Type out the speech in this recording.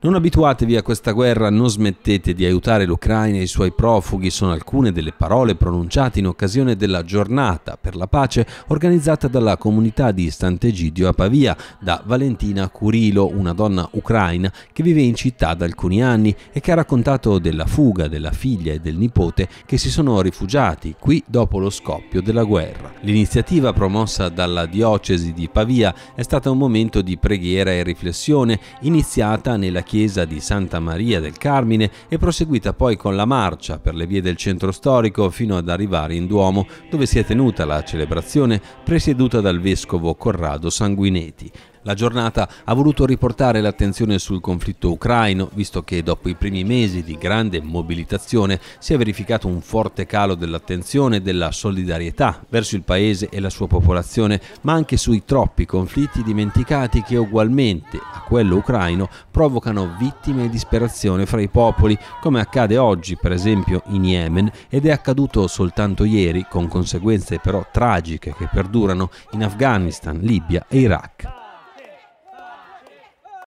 Non abituatevi a questa guerra, non smettete di aiutare l'Ucraina e i suoi profughi, sono alcune delle parole pronunciate in occasione della giornata per la pace organizzata dalla comunità di Sant'Egidio a Pavia da Valentina Curilo, una donna ucraina che vive in città da alcuni anni e che ha raccontato della fuga della figlia e del nipote che si sono rifugiati qui dopo lo scoppio della guerra. L'iniziativa promossa dalla diocesi di Pavia è stata un momento di preghiera e riflessione iniziata nella chiesa di Santa Maria del Carmine e proseguita poi con la marcia per le vie del centro storico fino ad arrivare in Duomo dove si è tenuta la celebrazione presieduta dal vescovo Corrado Sanguinetti. La giornata ha voluto riportare l'attenzione sul conflitto ucraino, visto che dopo i primi mesi di grande mobilitazione si è verificato un forte calo dell'attenzione e della solidarietà verso il paese e la sua popolazione, ma anche sui troppi conflitti dimenticati che ugualmente a quello ucraino provocano vittime e disperazione fra i popoli, come accade oggi per esempio in Yemen ed è accaduto soltanto ieri con conseguenze però tragiche che perdurano in Afghanistan, Libia e Iraq.